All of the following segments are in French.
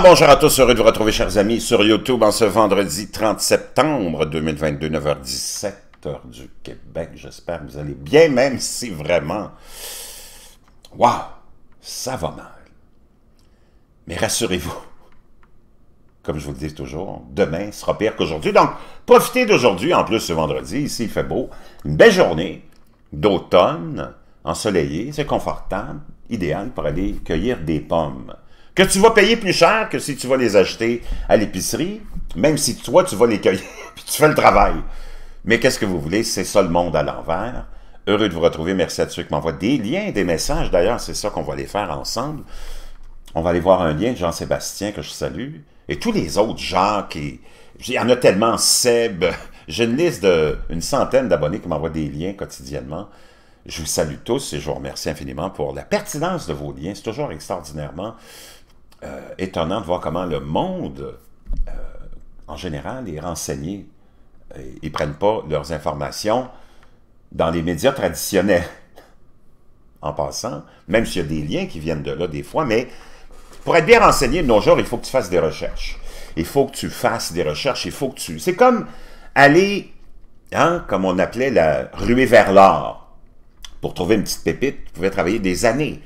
Ah, bonjour à tous, heureux de vous retrouver, chers amis, sur YouTube en ce vendredi 30 septembre 2022, 9h17, heure du Québec. J'espère que vous allez bien, même si vraiment, waouh, ça va mal. Mais rassurez-vous, comme je vous le dis toujours, demain sera pire qu'aujourd'hui. Donc, profitez d'aujourd'hui, en plus ce vendredi, ici il fait beau. Une belle journée d'automne, ensoleillée, c'est confortable, idéal pour aller cueillir des pommes que tu vas payer plus cher que si tu vas les acheter à l'épicerie, même si toi, tu vas les cueillir, tu fais le travail. Mais qu'est-ce que vous voulez? C'est ça le monde à l'envers. Heureux de vous retrouver. Merci à ceux qui m'envoient des liens, des messages. D'ailleurs, c'est ça qu'on va les faire ensemble. On va aller voir un lien de Jean-Sébastien que je salue. Et tous les autres, Jacques et... Il y en a tellement, Seb. J'ai une liste d'une centaine d'abonnés qui m'envoient des liens quotidiennement. Je vous salue tous et je vous remercie infiniment pour la pertinence de vos liens. C'est toujours extraordinairement euh, étonnant de voir comment le monde, euh, en général, est renseigné. Ils ne prennent pas leurs informations dans les médias traditionnels. en passant, même s'il y a des liens qui viennent de là des fois, mais pour être bien renseigné de nos jours, il faut que tu fasses des recherches. Il faut que tu fasses des recherches, il faut que tu... C'est comme aller, hein, comme on appelait la ruée vers l'or. Pour trouver une petite pépite, tu pouvais travailler des années.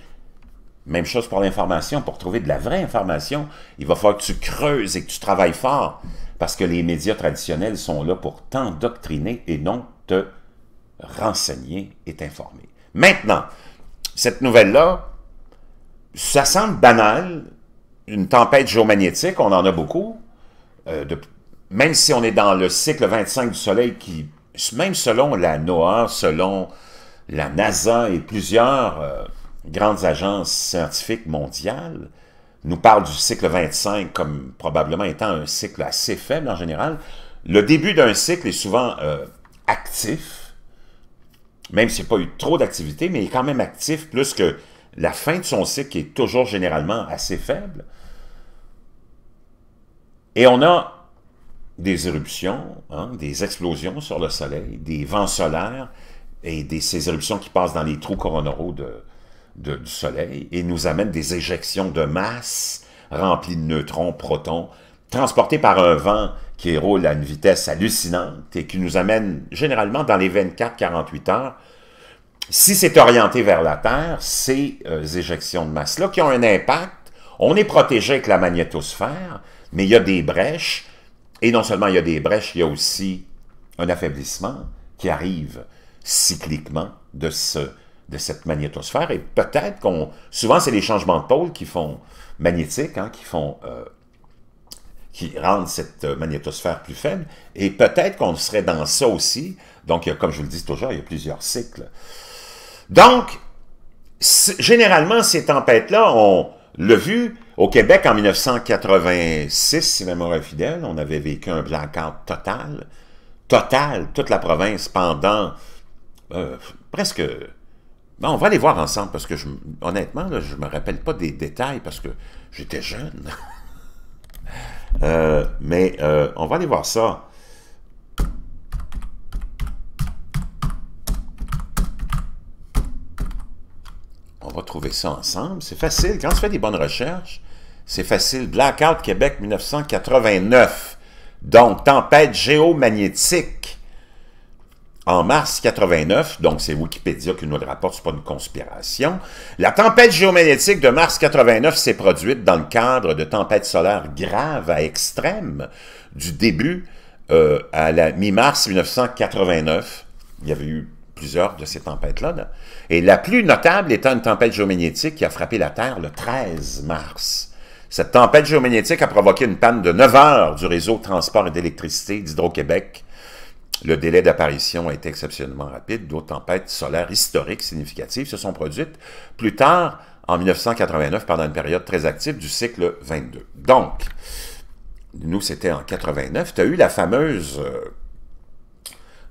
Même chose pour l'information. Pour trouver de la vraie information, il va falloir que tu creuses et que tu travailles fort parce que les médias traditionnels sont là pour t'endoctriner et non te renseigner et t'informer. Maintenant, cette nouvelle-là, ça semble banal, une tempête géomagnétique, on en a beaucoup, euh, même si on est dans le cycle 25 du Soleil qui, même selon la NOAA, selon la NASA et plusieurs... Euh, grandes agences scientifiques mondiales nous parlent du cycle 25 comme probablement étant un cycle assez faible en général. Le début d'un cycle est souvent euh, actif, même s'il n'y a pas eu trop d'activité, mais il est quand même actif plus que la fin de son cycle qui est toujours généralement assez faible. Et on a des éruptions, hein, des explosions sur le Soleil, des vents solaires et des, ces éruptions qui passent dans les trous coronaux de, du Soleil et nous amène des éjections de masse remplies de neutrons, protons, transportées par un vent qui roule à une vitesse hallucinante et qui nous amène généralement dans les 24-48 heures. Si c'est orienté vers la Terre, ces euh, éjections de masse-là qui ont un impact, on est protégé avec la magnétosphère, mais il y a des brèches, et non seulement il y a des brèches, il y a aussi un affaiblissement qui arrive cycliquement de ce de cette magnétosphère. Et peut-être qu'on... Souvent, c'est les changements de pôle qui font magnétique, hein, qui font... Euh, qui rendent cette euh, magnétosphère plus faible. Et peut-être qu'on serait dans ça aussi. Donc, comme je vous le dis toujours, il y a plusieurs cycles. Donc, généralement, ces tempêtes-là, on l'a vu au Québec en 1986, si mémoire est fidèle, on avait vécu un blackout total, total, toute la province pendant euh, presque ben, on va les voir ensemble parce que, honnêtement, je ne me rappelle pas des détails parce que j'étais jeune. Euh, mais euh, on va aller voir ça. On va trouver ça ensemble. C'est facile. Quand tu fais des bonnes recherches, c'est facile. Blackout Québec 1989. Donc, tempête géomagnétique. En mars 89, donc c'est Wikipédia qui nous le rapporte, c'est pas une conspiration, la tempête géomagnétique de mars 89 s'est produite dans le cadre de tempêtes solaires graves à extrêmes du début euh, à la mi-mars 1989. Il y avait eu plusieurs de ces tempêtes-là. Là. Et la plus notable étant une tempête géomagnétique qui a frappé la Terre le 13 mars. Cette tempête géomagnétique a provoqué une panne de 9 heures du réseau de transport et d'électricité d'Hydro-Québec le délai d'apparition a été exceptionnellement rapide. D'autres tempêtes solaires historiques significatives se sont produites plus tard, en 1989, pendant une période très active du cycle 22. Donc, nous, c'était en 89. Tu as eu la fameuse euh,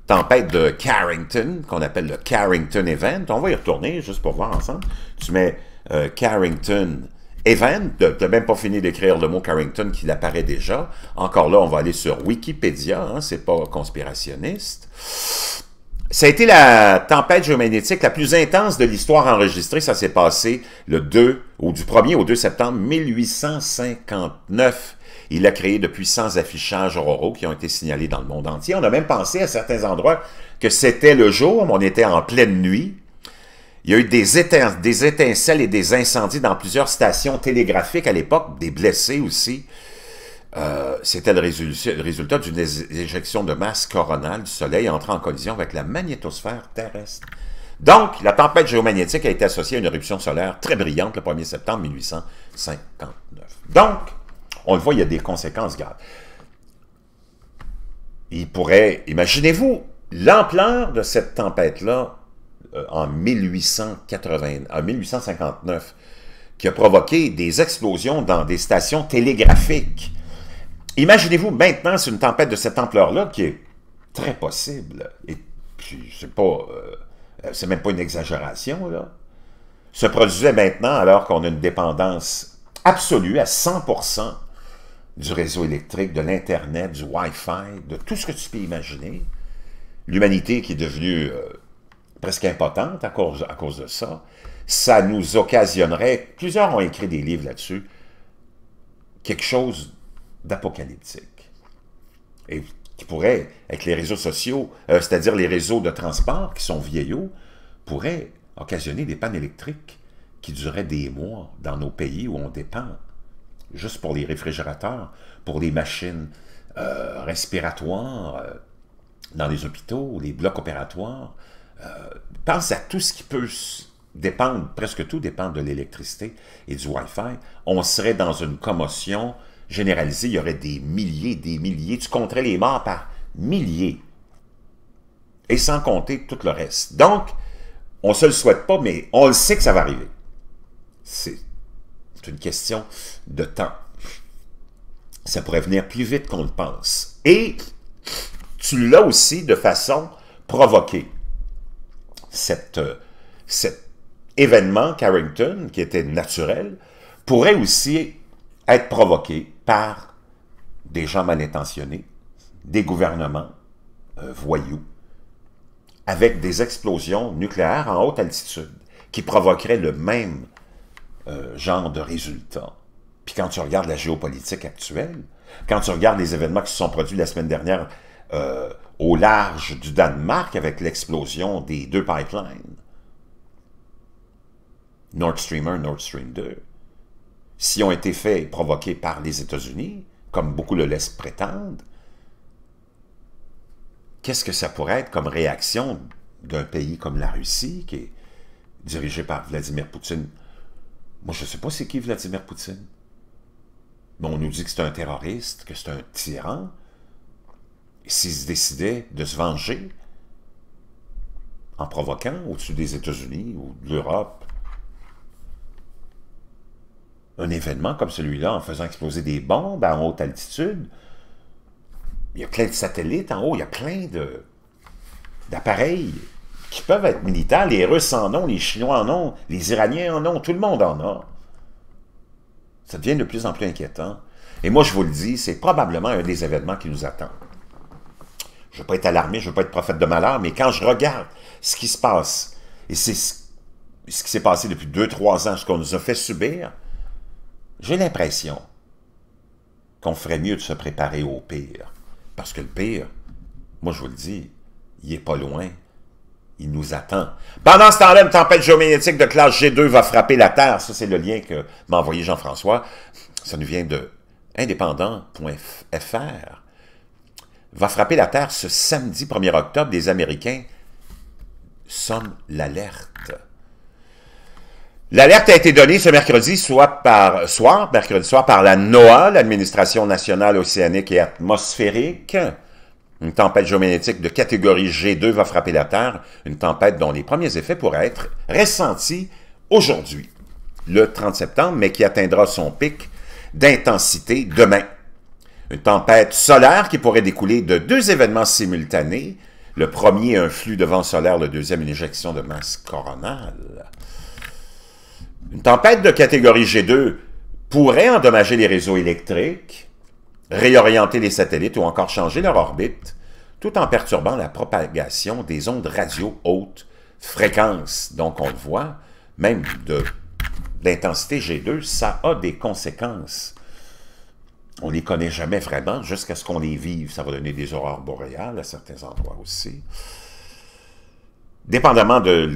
tempête de Carrington, qu'on appelle le Carrington Event. On va y retourner juste pour voir ensemble. Tu mets euh, Carrington Carrington Evan n'as même pas fini d'écrire le mot Carrington qui apparaît déjà. Encore là, on va aller sur Wikipédia, hein, c'est pas conspirationniste. Ça a été la tempête géomagnétique la plus intense de l'histoire enregistrée. Ça s'est passé le 2, ou du 1er au 2 septembre 1859. Il a créé de puissants affichages auroraux qui ont été signalés dans le monde entier. On a même pensé à certains endroits que c'était le jour, mais on était en pleine nuit. Il y a eu des, étincelles et des incendies dans plusieurs stations télégraphiques à l'époque, des blessés aussi. Euh, c'était le, le résultat d'une éjection de masse coronale du Soleil entrant en collision avec la magnétosphère terrestre. Donc, la tempête géomagnétique a été associée à une éruption solaire très brillante le 1er septembre 1859. Donc, on le voit, il y a des conséquences graves. Il pourrait, imaginez-vous, l'ampleur de cette tempête-là euh, en, 1880, en 1859 qui a provoqué des explosions dans des stations télégraphiques. Imaginez-vous maintenant, c'est une tempête de cette ampleur-là qui est très possible. Et puis, c'est pas... Euh, c'est même pas une exagération, là. Se produisait maintenant alors qu'on a une dépendance absolue à 100% du réseau électrique, de l'Internet, du Wi-Fi, de tout ce que tu peux imaginer. L'humanité qui est devenue euh, presque impotente à cause, à cause de ça. Ça nous occasionnerait, plusieurs ont écrit des livres là-dessus, quelque chose d'apocalyptique. Et qui pourrait, avec les réseaux sociaux, euh, c'est-à-dire les réseaux de transport qui sont vieillots, pourrait occasionner des pannes électriques qui duraient des mois dans nos pays où on dépend, juste pour les réfrigérateurs, pour les machines euh, respiratoires, euh, dans les hôpitaux, les blocs opératoires, euh, pense à tout ce qui peut dépendre, presque tout dépend de l'électricité et du Wi-Fi. On serait dans une commotion généralisée, il y aurait des milliers, des milliers, tu compterais les morts par milliers. Et sans compter tout le reste. Donc, on ne se le souhaite pas, mais on le sait que ça va arriver. C'est une question de temps. Ça pourrait venir plus vite qu'on le pense. Et tu l'as aussi de façon provoquée. Euh, cet événement Carrington, qui était naturel, pourrait aussi être provoqué par des gens mal intentionnés, des gouvernements euh, voyous, avec des explosions nucléaires en haute altitude qui provoqueraient le même euh, genre de résultat. Puis quand tu regardes la géopolitique actuelle, quand tu regardes les événements qui se sont produits la semaine dernière au large du Danemark avec l'explosion des deux pipelines. Nord Stream 1, Nord Stream 2, s'ils ont été faits et provoqués par les États-Unis, comme beaucoup le laissent prétendre, qu'est-ce que ça pourrait être comme réaction d'un pays comme la Russie, qui est dirigé par Vladimir Poutine? Moi, je ne sais pas c'est qui Vladimir Poutine. Mais on nous dit que c'est un terroriste, que c'est un tyran, s'ils décidaient de se venger en provoquant au-dessus des États-Unis ou de l'Europe un événement comme celui-là en faisant exploser des bombes à haute altitude. Il y a plein de satellites en haut, il y a plein d'appareils qui peuvent être militaires. Les Russes en ont, les Chinois en ont, les Iraniens en ont, tout le monde en a. Ça devient de plus en plus inquiétant. Et moi, je vous le dis, c'est probablement un des événements qui nous attendent je veux pas être alarmé, je veux pas être prophète de malheur, mais quand je regarde ce qui se passe, et c'est ce qui s'est passé depuis deux, trois ans, ce qu'on nous a fait subir, j'ai l'impression qu'on ferait mieux de se préparer au pire. Parce que le pire, moi je vous le dis, il est pas loin. Il nous attend. Pendant ce temps-là, une tempête géomagnétique de classe G2 va frapper la Terre. Ça, c'est le lien que m'a envoyé Jean-François. Ça nous vient de indépendant.fr va frapper la Terre ce samedi 1er octobre. Les Américains sonnent l'alerte. L'alerte a été donnée ce mercredi soit par, soir, mercredi soir par la NOAA, l'Administration nationale océanique et atmosphérique. Une tempête géomagnétique de catégorie G2 va frapper la Terre, une tempête dont les premiers effets pourraient être ressentis aujourd'hui, le 30 septembre, mais qui atteindra son pic d'intensité demain, une tempête solaire qui pourrait découler de deux événements simultanés. Le premier, un flux de vent solaire, le deuxième, une éjection de masse coronale. Une tempête de catégorie G2 pourrait endommager les réseaux électriques, réorienter les satellites ou encore changer leur orbite, tout en perturbant la propagation des ondes radio haute fréquence. Donc on le voit, même de l'intensité G2, ça a des conséquences on les connaît jamais vraiment jusqu'à ce qu'on les vive. Ça va donner des aurores boréales à certains endroits aussi. Dépendamment de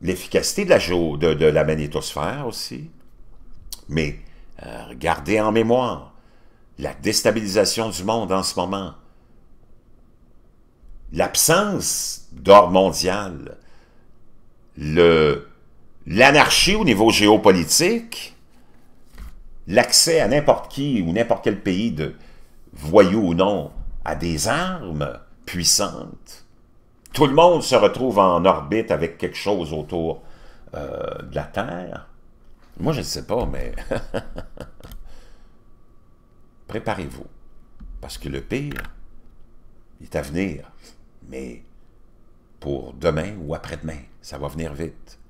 l'efficacité de la, de, la magnétosphère aussi. Mais regardez euh, gardez en mémoire la déstabilisation du monde en ce moment. L'absence d'ordre mondial. L'anarchie au niveau géopolitique l'accès à n'importe qui ou n'importe quel pays, de, voyous ou non, à des armes puissantes. Tout le monde se retrouve en orbite avec quelque chose autour euh, de la Terre. Moi, je ne sais pas, mais... Préparez-vous, parce que le pire est à venir, mais pour demain ou après-demain, ça va venir vite.